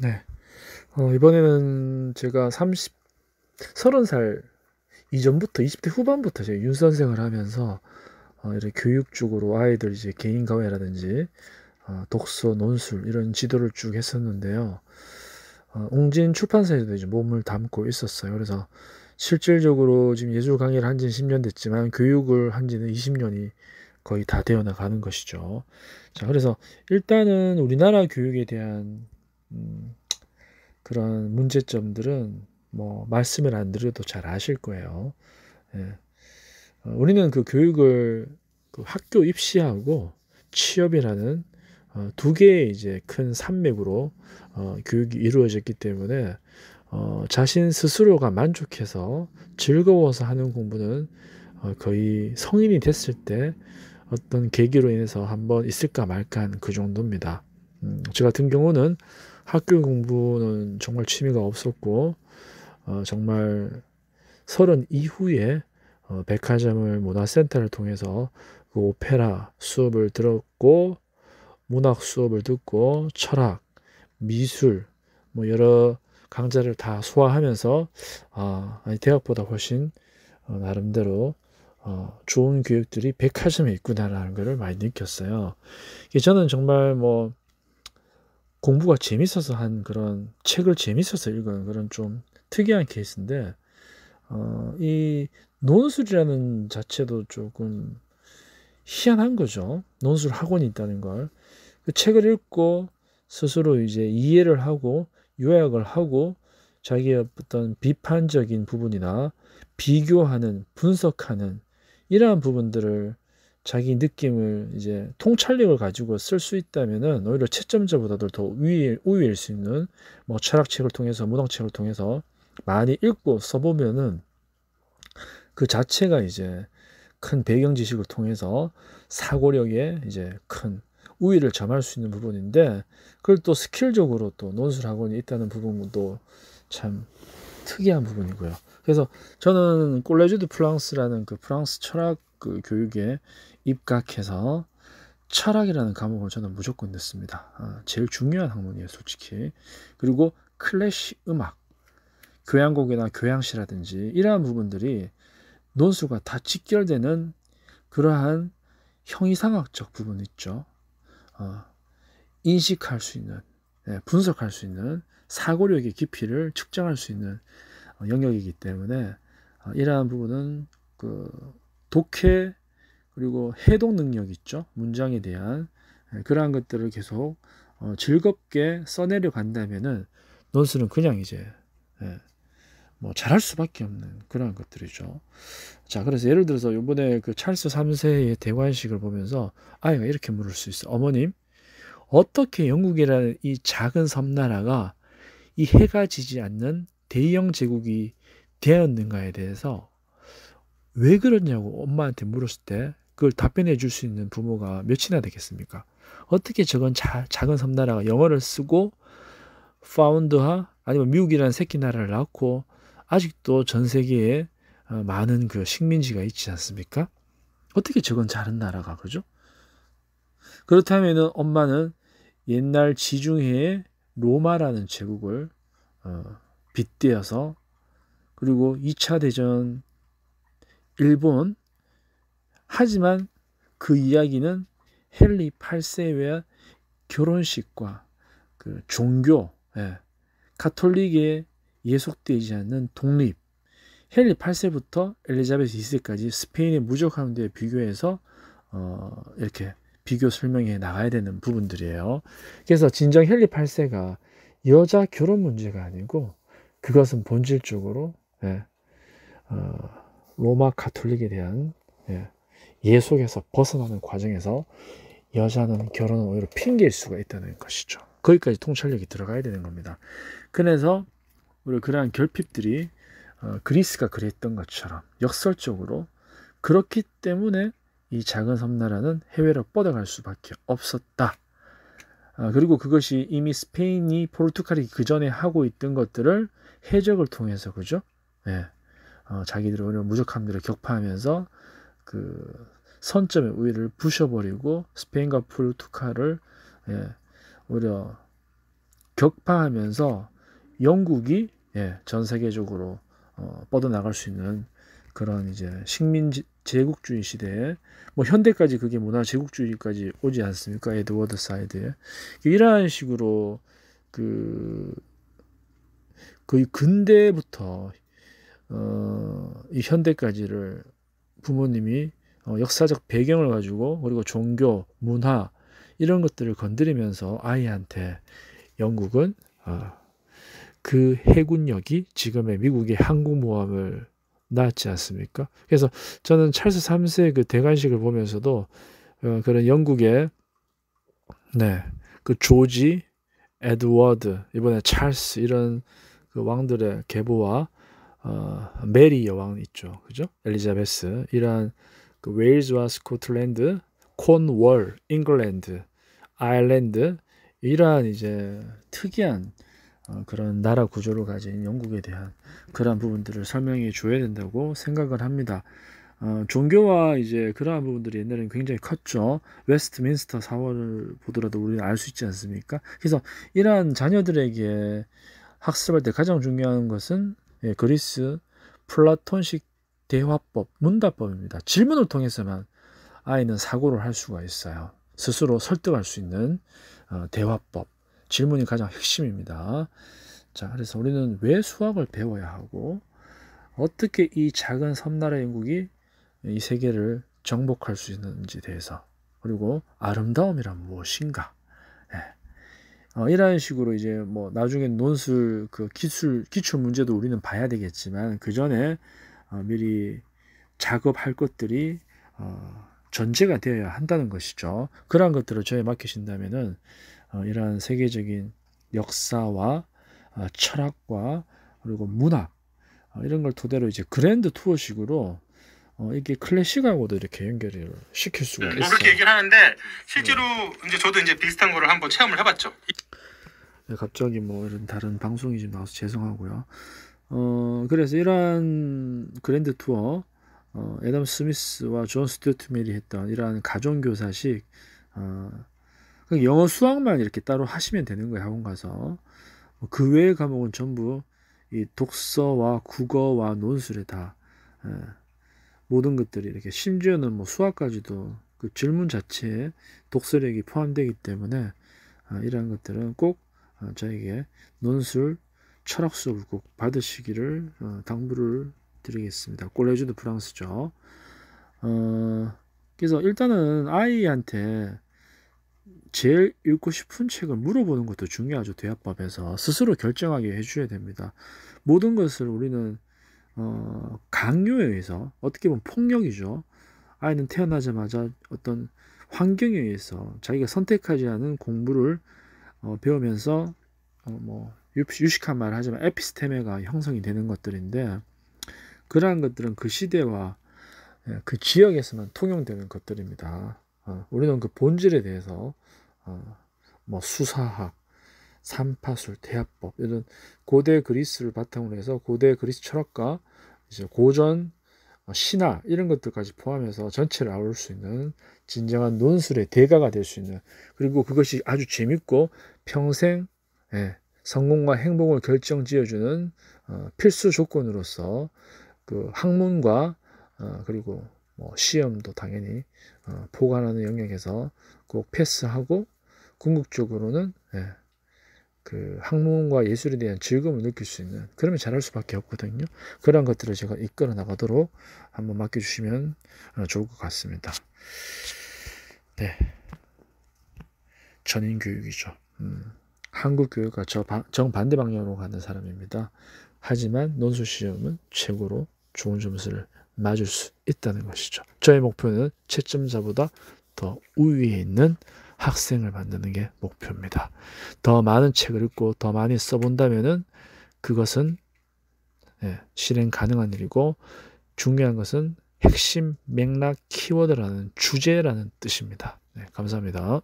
네. 어, 이번에는 제가 30, 30살 이전부터 20대 후반부터 제가 윤선생을 하면서 어, 이렇 교육 쪽으로 아이들 이제 개인 강의라든지 어, 독서, 논술 이런 지도를 쭉 했었는데요. 어, 웅진 출판사에도 이제 몸을 담고 있었어요. 그래서 실질적으로 지금 예술 강의를 한 지는 10년 됐지만 교육을 한 지는 20년이 거의 다 되어 나가는 것이죠. 자, 그래서 일단은 우리나라 교육에 대한 음, 그런 문제점들은 뭐 말씀을 안 드려도 잘 아실 거예요. 예. 어, 우리는 그 교육을 그 학교 입시하고 취업이라는 어, 두 개의 이제 큰 산맥으로 어, 교육이 이루어졌기 때문에 어, 자신 스스로가 만족해서 즐거워서 하는 공부는 어, 거의 성인이 됐을 때 어떤 계기로 인해서 한번 있을까 말까 한 그 정도입니다. 음, 저 같은 경우는 학교 공부는 정말 취미가 없었고 어, 정말 서른 이후에 어, 백화점을 문화센터를 통해서 그 오페라 수업을 들었고 문학 수업을 듣고 철학, 미술 뭐 여러 강좌를 다 소화하면서 아, 아니 대학보다 훨씬 어, 나름대로 어, 좋은 교육들이 백화점에 있구나라는 것을 많이 느꼈어요. 저는 정말 뭐 공부가 재밌어서 한 그런 책을 재밌어서 읽은 그런 좀 특이한 케이스인데 어, 이 논술이라는 자체도 조금 희한한 거죠. 논술 학원이 있다는 걸. 그 책을 읽고 스스로 이제 이해를 하고 요약을 하고 자기의 어떤 비판적인 부분이나 비교하는 분석하는 이러한 부분들을 자기 느낌을 이제 통찰력을 가지고 쓸 수 있다면은 오히려 채점자보다도 더 우위, 우위일 수 있는 뭐 철학책을 통해서 문학책을 통해서 많이 읽고 써보면은 그 자체가 이제 큰 배경 지식을 통해서 사고력에 이제 큰 우위를 점할 수 있는 부분인데 그걸 또 스킬적으로 또 논술학원이 있다는 부분도 참 특이한 부분이고요. 그래서 저는 꼴레주 드 프랑스라는 그 프랑스 철학 그 교육에 입각해서 철학이라는 과목을 저는 무조건 넣습니다. 아, 제일 중요한 학문이에요, 솔직히. 그리고 클래식 음악, 교향곡이나 교향시라든지 이러한 부분들이 논술과 다 직결되는 그러한 형이상학적 부분 있죠. 어, 인식할 수 있는, 예, 분석할 수 있는 사고력의 깊이를 측정할 수 있는 영역이기 때문에 어, 이러한 부분은 그 독해 그리고 해독 능력 있죠. 문장에 대한 예, 그러한 것들을 계속 어, 즐겁게 써내려 간다면은 논술은 그냥 이제 예, 뭐 잘할 수밖에 없는 그러한 것들이죠. 자, 그래서 예를 들어서 요번에 그 찰스 3세의 대관식을 보면서 아이가 이렇게 물을 수 있어. 어머님, 어떻게 영국이라는 이 작은 섬나라가 이 해가 지지 않는 대형 제국이 되었는가에 대해서 왜 그러냐고 엄마한테 물었을 때 그걸 답변해 줄 수 있는 부모가 몇이나 되겠습니까? 어떻게 저건 자, 작은 섬나라가 영어를 쓰고 파운드하 아니면 미국이라는 새끼 나라를 낳고 아직도 전 세계에 어, 많은 그 식민지가 있지 않습니까? 어떻게 저건 작은 나라가 그죠? 그렇다면은 엄마는 옛날 지중해의 로마라는 제국을 어, 빗대어서 그리고 2차 대전 일본 하지만 그 이야기는 헨리 8세에 의한 결혼식과 그 종교 예, 가톨릭에 예속되지 않는 독립 헨리 8세부터 엘리자베스 2세까지 스페인의 무적 가운데 비교해서 어, 이렇게 비교 설명해 나가야 되는 부분들이에요. 그래서 진정 헨리 8세가 여자 결혼 문제가 아니고 그것은 본질적으로 예, 어, 로마 가톨릭에 대한 예, 속에서 벗어나는 과정에서 여자는 결혼은 오히려 핑계일 수가 있다는 것이죠. 거기까지 통찰력이 들어가야 되는 겁니다. 그래서 우리 그러한 결핍들이 어, 그리스가 그랬던 것처럼 역설적으로 그렇기 때문에 이 작은 섬나라는 해외로 뻗어갈 수밖에 없었다. 아, 그리고 그것이 이미 스페인이 포르투갈이 그 전에 하고 있던 것들을 해적을 통해서 그죠? 예. 어, 자기들의 오늘 무적함들을 격파하면서 그 선점의 우위를 부셔버리고 스페인과 포르투갈을 예, 오히려 격파하면서 영국이 예, 전 세계적으로 어, 뻗어나갈 수 있는 그런 이제 식민 제국주의 시대에 뭐 현대까지 그게 문화 제국주의까지 오지 않습니까? 에드워드 사이드에 그 이러한 식으로 그 거의 근대부터 어, 이 현대까지를 부모님이 어, 역사적 배경을 가지고 그리고 종교, 문화 이런 것들을 건드리면서 아이한테 영국은 어, 그 해군력이 지금의 미국의 항구모함을 낳았지 않습니까? 그래서 저는 찰스 3세 의그 대관식을 보면서도 어, 그런 영국의 네, 그 조지, 에드워드, 이번에 찰스 이런 그 왕들의 계보와 어, 메리 여왕 있죠. 그죠? 엘리자베스. 이러한 그 웨일즈와 스코틀랜드, 콘월, 잉글랜드, 아일랜드 이러한 이제 특이한 어, 그런 나라 구조를 가진 영국에 대한 그러한 부분들을 설명해 줘야 된다고 생각을 합니다. 어, 종교와 이제 그러한 부분들이 옛날에는 굉장히 컸죠. 웨스트민스터 사원을 보더라도 우리는 알 수 있지 않습니까? 그래서 이러한 자녀들에게 학습할 때 가장 중요한 것은 예, 그리스 플라톤식 대화법, 문답법입니다. 질문을 통해서만 아이는 사고를 할 수가 있어요. 스스로 설득할 수 있는 어, 대화법. 질문이 가장 핵심입니다. 자, 그래서 우리는 왜 수학을 배워야 하고 어떻게 이 작은 섬나라 인국이이 세계를 정복할 수 있는지 에 대해서 그리고 아름다움이란 무엇인가 어, 이런 식으로 이제 뭐 나중에 논술 그 기술 기초 문제도 우리는 봐야 되겠지만 그 전에 어, 미리 작업할 것들이 어, 전제가 되어야 한다는 것이죠. 그러한 것들을 저에 맡기신다면은 어, 이러한 세계적인 역사와 어, 철학과 그리고 문학 어, 이런 걸 토대로 이제 그랜드 투어식으로 어, 이게 클래식하고도 이렇게 연결을 시킬 수가 네. 뭐 있어요. 그렇게 얘기를 하는데 네. 실제로 네. 이제 저도 이제 비슷한 거를 한번 체험을 해봤죠. 네, 갑자기 뭐 이런 다른 방송이 좀 나와서 죄송하고요. 어 그래서 이러한 그랜드 투어 어, 애덤 스미스와 존 스튜어트 밀이 했던 이러한 가정교사식 어, 그 영어 수학만 이렇게 따로 하시면 되는 거예요 학원 가서 뭐 그 외의 과목은 전부 이 독서와 국어와 논술에 다 예, 모든 것들이 이렇게 심지어는 뭐 수학까지도 그 질문 자체에 독서력이 포함되기 때문에 아, 이러한 것들은 꼭 아, 저에게 논술 철학 수업을 꼭 받으시기를 어, 당부를 드리겠습니다. 꼴레주드 프랑스죠. 어, 그래서 일단은 아이한테 제일 읽고 싶은 책을 물어보는 것도 중요하죠. 대화법에서 스스로 결정하게 해줘야 됩니다. 모든 것을 우리는 어, 강요에 의해서 어떻게 보면 폭력이죠. 아이는 태어나자마자 어떤 환경에 의해서 자기가 선택하지 않은 공부를 어, 배우면서 어, 뭐 유식한 말을 하지만 에피스테메가 형성이 되는 것들인데 그러한 것들은 그 시대와 예, 그 지역에서만 통용되는 것들입니다. 어, 우리는 그 본질에 대해서 어, 뭐 수사학, 삼파술, 대화법 이런 고대 그리스를 바탕으로 해서 고대 그리스 철학과 이제 고전, 어, 신화 이런 것들까지 포함해서 전체를 아울 수 있는 진정한 논술의 대가가 될 수 있는 그리고 그것이 아주 재밌고 평생 예, 성공과 행복을 결정지어주는 어, 필수 조건으로서 그 학문과 어, 그리고 뭐 시험도 당연히 어, 포괄하는 영역에서 꼭 패스하고 궁극적으로는 예, 그 학문과 예술에 대한 즐거움을 느낄 수 있는 그러면 잘할 수밖에 없거든요. 그런 것들을 제가 이끌어 나가도록 한번 맡겨주시면 어, 좋을 것 같습니다. 네, 전인 교육이죠. 음, 한국 교육과 정반대 방향으로 가는 사람입니다. 하지만 논술 시험은 최고로 좋은 점수를 맞을 수 있다는 것이죠. 저의 목표는 채점자보다 더 우위에 있는 학생을 만드는 게 목표입니다. 더 많은 책을 읽고 더 많이 써본다면은 그것은 예, 실행 가능한 일이고 중요한 것은 핵심 맥락 키워드라는 주제라는 뜻입니다. 네, 감사합니다.